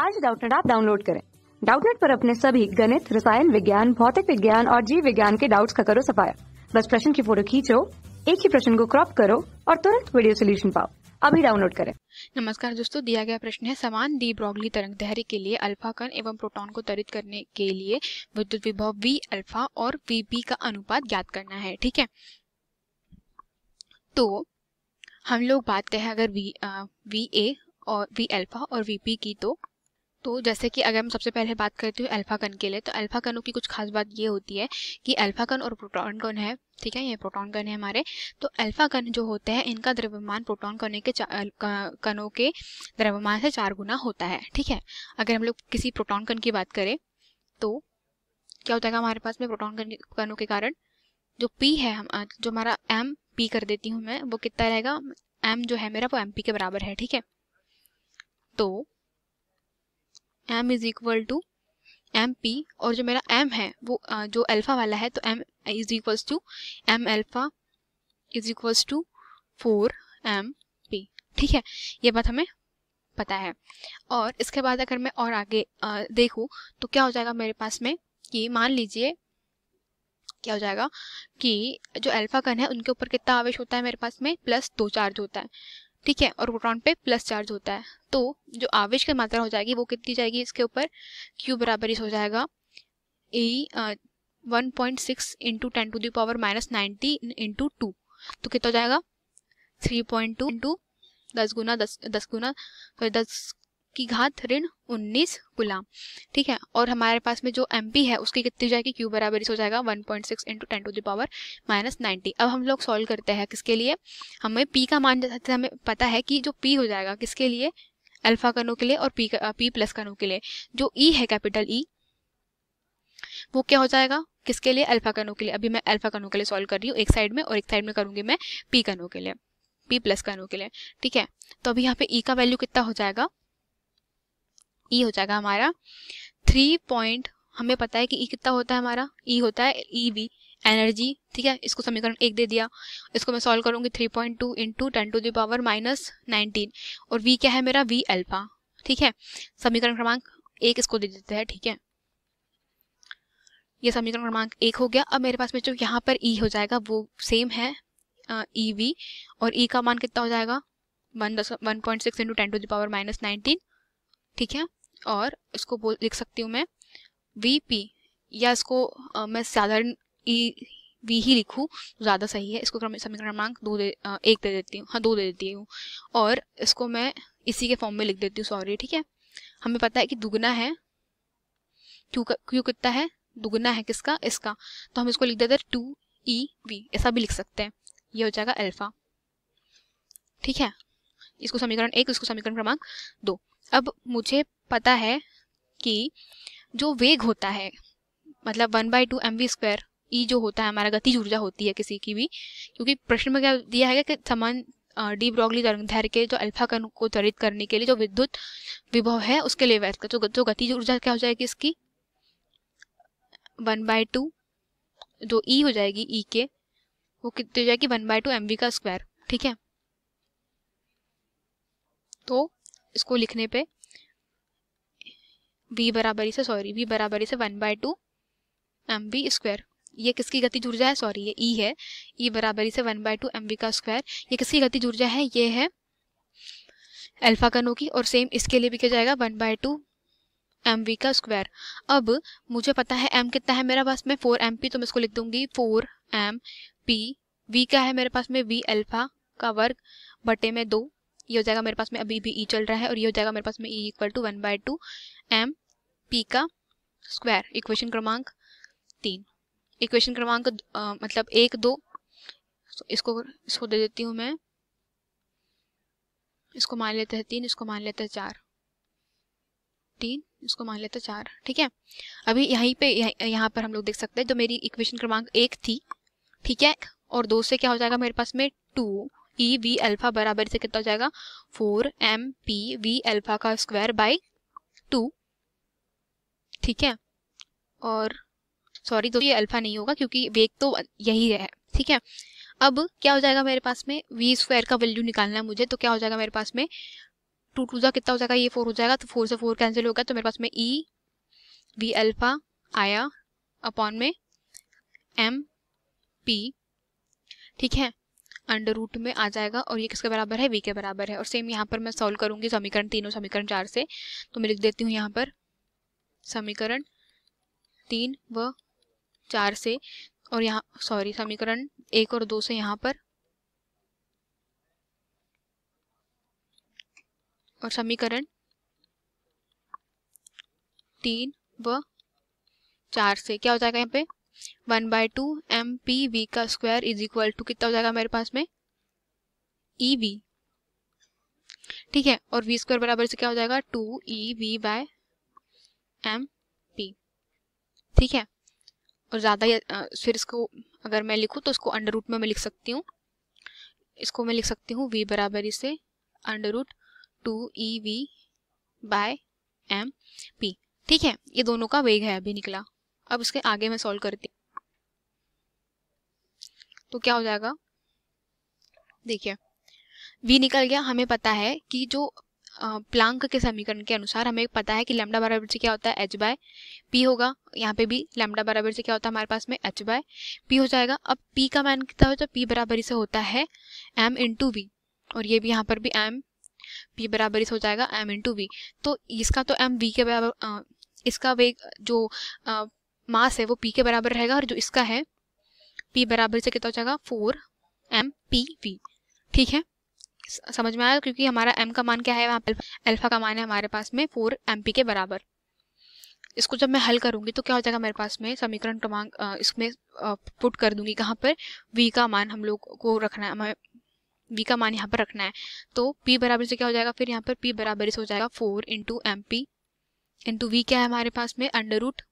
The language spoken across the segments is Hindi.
आज डाउटनेट आप डाउनलोड करें डाउटनेट पर अपने सभी गणित रसायन विज्ञान भौतिक विज्ञान और जीव विज्ञान के डाउट्स का करो सफाया बस प्रश्न की फोटो खींचो एक ही प्रश्न को क्रॉप करो और तुरंत वीडियो सोल्यूशन पाओ अभी डाउनलोड करें नमस्कार दोस्तों दिया गया प्रश्न है समान डी ब्रॉगली तरंग दहरे के लिए अल्फा कण एवं प्रोटॉन को तरित करने के लिए विद्युत विभव वी अल्फा और वी बी का अनुपात ज्ञात करना है ठीक है तो हम लोग बात करें अगर वी आ, वी ए और वी अल्फा और वी पी की तो तो जैसे कि अगर हम सबसे पहले बात करते हैं अल्फा कन के लिए तो अल्फा कनों की कुछ खास बात ये होती है कि अल्फा कन और प्रोटॉन कन है ठीक है ये प्रोटॉन कन है हमारे तो अल्फा कन जो होते हैं इनका द्रव्यमान प्रोटॉन कने के कनों के द्रव्यमान से चार गुना होता है ठीक है अगर हम लोग किसी प्रोटॉन कन की बात करें तो क्या होता है हमारे पास में प्रोटोन कनों के कारण जो पी है हम जो हमारा एम पी कर देती हूँ मैं वो कितना रहेगा एम जो है मेरा वो एम पी के बराबर है ठीक है तो M is equal to M P और जो मेरा एम है वो जो अल्फ़ा वाला है तो M is equals to M alpha is equals to four M P ठीक है ये बात हमें पता है और इसके बाद अगर मैं और आगे देखूँ तो क्या हो जाएगा मेरे पास में कि मान लीजिए क्या हो जाएगा कि जो अल्फा कण है उनके ऊपर कितना आवेश होता है मेरे पास में प्लस दो चार्ज होता है ठीक है और प्रोटॉन पे प्लस चार्ज होता है तो जो आवेश की मात्रा हो जाएगी वो कितनी जाएगी इसके ऊपर क्यू बराबर इस हो जाएगा A one point six into ten to the power minus ninety into two तो कितना हो जाएगा थ्री पॉइंट टू इंटू दस गुना दस दस गुना दस की घात ऋण उन्नीस गुलाम ठीक है और हमारे पास में जो एम है उसकी कितनी जाएगी क्यू बराबर हो जाएगा one point six into ten to the power minus ninety अब हम लोग सॉल्व करते हैं किसके लिए हमें पी का मान जैसे हमें पता है कि जो पी हो जाएगा किसके लिए अल्फा कनों के लिए और पी पी प्लस कनों के लिए जो ई e है कैपिटल ई e, वो क्या हो जाएगा किसके लिए अल्फा कनों के लिए अभी मैं अल्फा कनों के लिए सॉल्व कर रही हूँ एक साइड में और एक साइड में करूंगी मैं पी कनों के लिए पी प्लस कनों के लिए ठीक है तो अभी यहाँ पे ई e का वैल्यू कितना हो जाएगा ई e हो जाएगा हमारा थ्री पॉइंट हमें पता है कि ई e कितना होता है हमारा ई e होता है ई बी एनर्जी ठीक है इसको समीकरण एक दे दिया इसको मैं सॉल्व करूंगी three point two into ten to the power minus nineteen और वी क्या है मेरा वी एल्फा ठीक है समीकरण क्रमांक एक इसको दे देते हैं ठीक है ये समीकरण क्रमांक एक हो गया अब मेरे पास में जो यहाँ पर ई e हो जाएगा वो सेम है ई वी e और ई e का मान कितना हो जाएगा वन दस one point six into ten to the power minus nineteen ठीक है और इसको बोल लिख सकती हूँ मैं वी पी या इसको आ, मैं साधारण ई e, वी ही लिखूँ तो ज़्यादा सही है इसको समीकरण क्रमांक दो दे आ, एक दे देती हूँ हाँ दो दे देती हूँ और इसको मैं इसी के फॉर्म में लिख देती हूँ सॉरी ठीक है हमें पता है कि दुगना है क्यों क्यों कितना है दुगना है किसका इसका तो हम इसको लिख देते हैं टू ई वी ऐसा भी लिख सकते हैं ये हो जाएगा एल्फा ठीक है इसको समीकरण एक इसको समीकरण क्रमांक दो अब मुझे पता है कि जो वेग होता है मतलब one by two M V square E जो होता है हमारा गति ऊर्जा होती है किसी की भी क्योंकि प्रश्न में क्या दिया है कि समान डी ब्रॉगली तरंगधैर्य के जो अल्फा कण को त्वरित करने के लिए जो विद्युत विभव है उसके लिए व्यर्थ का जो तो जो तो गति ऊर्जा क्या हो जाएगी इसकी वन बाय टू जो ई e हो जाएगी ई e के वो कितनी हो जाएगी वन बाय टू एम का स्क्वायर ठीक है तो इसको लिखने पे v बराबरी से सॉरी v बराबरी से one by two M B square ये किसकी गति ऊर्जा है सॉरी ये e है e बराबरी से one by two M B का स्क्वायर ये किसकी गति ऊर्जा है ये है अल्फा कणों की और सेम इसके लिए भी किया जाएगा one by two M V का स्क्वायर अब मुझे पता है एम कितना है मेरे पास में फोर एम पी तो मैं इसको लिख दूंगी फोर एम पी वी का है मेरे पास में वी अल्फा का वर्ग बटे में दो ये हो जाएगा मेरे पास में अभी भी ई e चल रहा है और ये हो जाएगा मेरे पास में E equal to one by two M P का स्क्वायर इक्वेशन क्रमांक तीन इक्वेशन क्रमांक मतलब एक दो इसको इसको दे देती हूँ मैं इसको मान लेते हैं तीन इसको मान लेते हैं चार तीन इसको मान लेते हैं चार ठीक है अभी यहीं पे यह, यहाँ पर हम लोग देख सकते हैं जो मेरी इक्वेशन क्रमांक एक थी ठीक है और दो से क्या हो जाएगा मेरे पास में टू ई वी अल्फा बराबर से कितना हो जाएगा four M P V alpha का स्क्वायर बाई टू ठीक है और सॉरी तो ये अल्फा नहीं होगा क्योंकि वेग तो यही है ठीक है अब क्या हो जाएगा मेरे पास में वी स्क्वायर का वैल्यू निकालना है मुझे तो क्या हो जाएगा मेरे पास में टू टू जो कितना हो जाएगा ये फोर हो जाएगा तो फोर से फोर कैंसिल होगा तो मेरे पास में ई वी अल्फा आया अपॉन में एम पी ठीक है अंडर रूट में आ जाएगा और ये किसके बराबर है वी के बराबर है और सेम यहाँ पर मैं सॉल्व करूँगी समीकरण तीनों समीकरण चार से तो मैं लिख देती हूँ यहाँ पर समीकरण तीन व चार से और यहाँ सॉरी समीकरण एक और दो से यहाँ पर और समीकरण तीन व चार से क्या हो जाएगा यहाँ पे one by two M P V का स्क्वायर इज इक्वल टू कितना हो जाएगा मेरे पास में ई e वी ठीक है और वी स्क्वायर बराबर से क्या हो जाएगा two E e V by M P ठीक है और ज़्यादा फिर इसको अगर मैं लिखूँ तो इसको अंडर रूट में मैं लिख सकती हूँ इसको मैं लिख सकती हूँ वी बराबर इसे under root two E e V by M P ठीक है ये दोनों का वेग है अभी निकला अब उसके आगे मैं सॉल्व करती तो क्या हो जाएगा देखिए v निकल गया हमें पता है कि जो प्लांक के समीकरण के अनुसार हमें पता है कि लैम्डा बराबर से क्या होता है एच बाय पी होगा यहाँ पे भी लैम्डा बराबर से क्या होता है हमारे पास में एच बाय पी हो जाएगा अब p का मैन कितना होता है पी बराबरी से होता है एम इंटू वी और ये भी यहाँ पर भी m p बराबरी से हो जाएगा एम इंटू वी तो इसका तो m v के बराबर इसका वेग जो मास है वो पी के बराबर रहेगा और जो इसका है पी बराबर से कितना हो जाएगा फोर एम पी वी ठीक है समझ में आया क्योंकि हमारा एम का मान क्या है वहाँ पर अल्फा का मान है हमारे पास में फोर एम पी के बराबर इसको जब मैं हल करूंगी तो क्या हो जाएगा मेरे पास में समीकरण क्रमांक इसमें पुट कर दूंगी कहाँ पर वी का मान हम लोग को रखना है वी का मान यहाँ पर रखना है तो पी बराबर से क्या हो जाएगा फिर यहाँ पर पी बराबर से हो जाएगा four into M P into V क्या है हमारे पास में under root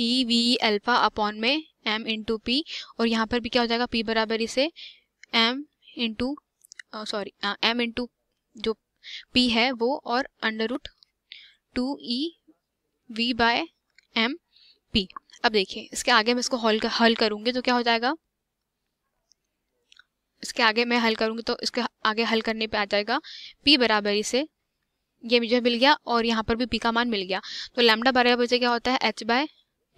E V alpha upon में एम इंटू पी और यहाँ पर भी क्या हो जाएगा पी बराबर इसे M into sorry M into जो पी है वो और under root two E V by M P अब देखिए इसके आगे मैं इसको हल हल करूँगी तो क्या हो जाएगा इसके आगे मैं हल करूँगी तो इसके आगे हल करने पे आ जाएगा पी बराबरी से ये मुझे मिल गया और यहाँ पर भी पी का मान मिल गया तो लैमडा बराबर से क्या होता है एच बाय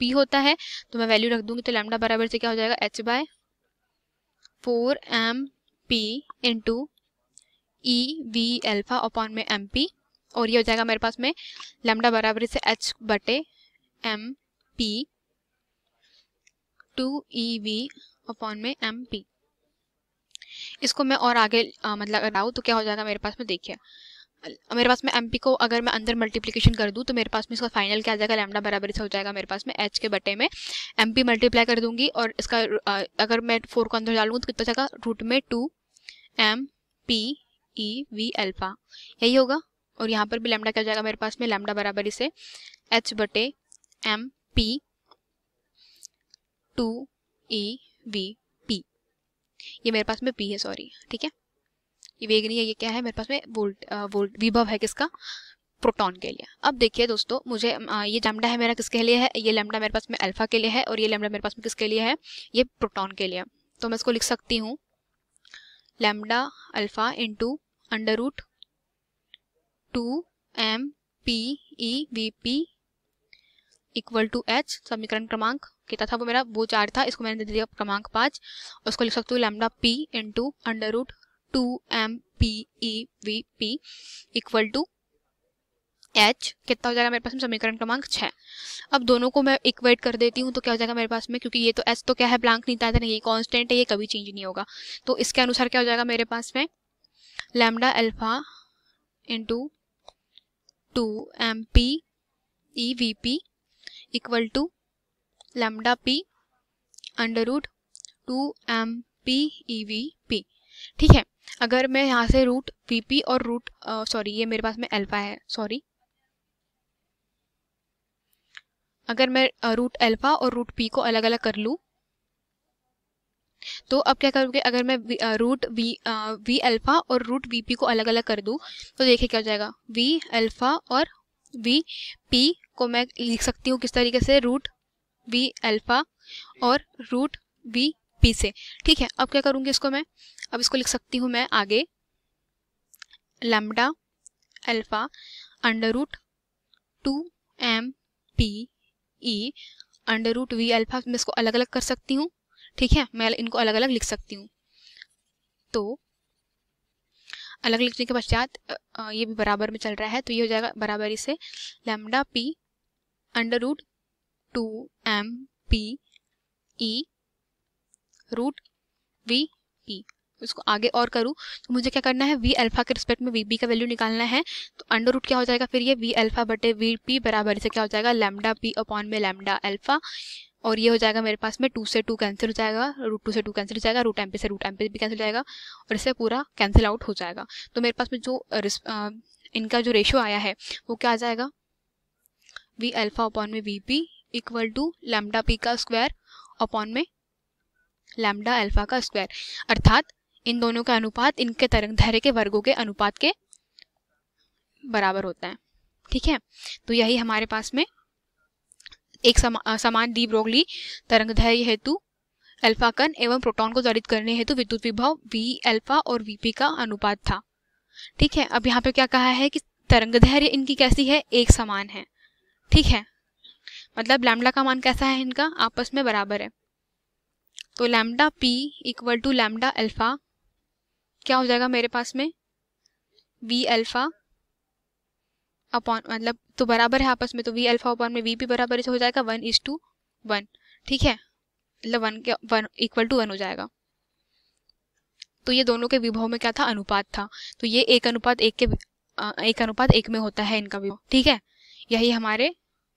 पी होता है तो मैं वैल्यू रख दूंगी तो लैमडा बराबर से क्या हो जाएगा H by four M P into E V alpha upon में एम पी और ये हो जाएगा मेरे पास में लैमडा बराबर से एच बटे M P two E V upon में एम पी इसको मैं और आगे आ, मतलब हटाऊँ तो क्या हो जाएगा मेरे पास में देखिए मेरे पास में एम पी को अगर मैं अंदर मल्टीप्लीकेशन कर दूँ तो मेरे पास में इसका फाइनल क्या आ जाएगा लैमडा बराबर हो जाएगा मेरे पास में एच के बटे में एम पी मल्टीप्लाई कर दूंगी और इसका अगर मैं फोर को अंदर डालूँ तो कितना जाएगा रूट में two M P E V alpha यही होगा और यहाँ पर भी लैमडा क्या जाएगा मेरे पास में लैमडा बराबर इसे एच बटे M P two E V P ये मेरे पास में पी है सॉरी ठीक है ये वेग नहीं है ये क्या है मेरे पास में वोल्ट वोल्ट विभव है किसका प्रोटॉन के लिए अब देखिए दोस्तों मुझे आ, ये लैम्डा है मेरा किसके लिए है ये लैम्डा मेरे पास में अल्फा के लिए है और ये लैम्डा मेरे पास में किसके लिए है ये प्रोटॉन के लिए तो मैं इसको लिख सकती हूँ lambda alpha into under root two M P E V P equal to H समीकरण क्रमांक कितना था वो मेरा वो चार था इसको मैंने दे दिया क्रमांक पाँच उसको लिख सकती हूँ lambda P into under root two M P E V P equal to H कितना हो जाएगा मेरे पास में समीकरण क्रमांक छः अब दोनों को मैं इक्वेट कर देती हूँ तो क्या हो जाएगा मेरे पास में क्योंकि ये तो एच तो क्या है ब्लैंक नहीं था नहीं ये कॉन्स्टेंट है ये कभी चेंज नहीं होगा तो इसके अनुसार क्या हो जाएगा मेरे पास में lambda alpha into two M P E V P equal to lambda P under root two M P E V P ठीक है अगर मैं यहाँ से रूट वीपी और रूट सॉरी ये मेरे पास में अल्फा है सॉरी अगर मैं रूट अल्फा और रूट पी को अलग अलग कर लूँ तो अब क्या करूँगी अगर मैं रूट वी वी अल्फा और रूट वी पी को अलग अलग कर दूँ तो देखिए क्या हो जाएगा वी अल्फा और वी पी को मैं लिख सकती हूँ किस तरीके से रूट वी अल्फा और रूट वी पी से ठीक है अब क्या करूँगी इसको मैं अब इसको लिख सकती हूँ मैं आगे lambda alpha under root two M P E under root V alpha मैं इसको अलग अलग कर सकती हूँ ठीक है मैं इनको अलग अलग लिख सकती हूँ तो अलग लिखने के पश्चात ये भी बराबर में चल रहा है तो ये हो जाएगा बराबरी से lambda P under root two M P E root V P उसको आगे और करूँ तो मुझे क्या करना है वी अल्फा के रिस्पेक्ट में वी पी का वैल्यू निकालना है तो अंडर रूट क्या हो जाएगा फिर ये वी अल्फा बटे वी पी बराबर से क्या हो जाएगा लैमडा पी अपॉन में लैमडा अल्फा और ये हो जाएगा मेरे पास में टू से टू कैंसिल हो जाएगा रूट टू से टू कैंसिल हो जाएगा रूट एम पी से रूट एम पी भी कैंसिल हो जाएगा और इससे पूरा कैंसिल आउट हो जाएगा तो मेरे पास में जो इनका जो रेशो आया है वो क्या आ जाएगा वी अल्फा अपॉन में V P equal to lambda P का स्क्वायर अपॉन में लैम्डा अल्फा का स्क्वायर अर्थात इन दोनों का अनुपात इनके तरंग धैर्य के वर्गों के अनुपात के बराबर होता है ठीक है तो यही हमारे पास में एक समा, समान डी ब्रोगली धैर्य हेतु अल्फा कण एवं प्रोटॉन को त्वरित करने हेतु विद्युत विभव वी अल्फा और वीपी का अनुपात था ठीक है अब यहाँ पे क्या कहा है कि तरंग धैर्य इनकी कैसी है एक समान है ठीक है मतलब लैम्डा का मान कैसा है इनका आपस में बराबर है तो lambda P equal to lambda alpha क्या हो जाएगा मेरे पास में वी अल्फ़ा अपॉन मतलब तो बराबर है आपस में तो वी अल्फ़ा अपॉन में वी भी बराबर इसे हो जाएगा वन इज टू वन ठीक है मतलब वन के वन इक्वल टू वन हो जाएगा तो ये दोनों के विभव में क्या था अनुपात था तो ये एक अनुपात एक के एक अनुपात एक में होता है इनका विभव ठीक है यही हमारे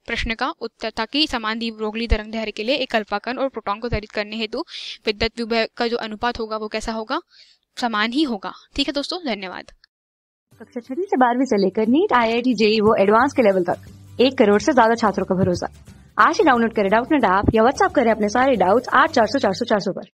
प्रश्न का उत्तर था कि समान दीप रोगली तरंग दैर्घ्य के लिए एक अल्पाकन और प्रोटॉन को तरित करने हेतु विद्युत विभव का जो अनुपात होगा वो कैसा होगा समान ही होगा ठीक है दोस्तों धन्यवाद कक्षा छठी से बारहवीं से लेकर NEET I I T JEE वो एडवांस के लेवल तक एक करोड़ से ज्यादा छात्रों का भरोसा आज ही डाउनलोड करें डाउट नेट ऐप या व्हाट्सअप करें अपने सारे डाउट्स आठ चार सौ चार सौ चार सौ पर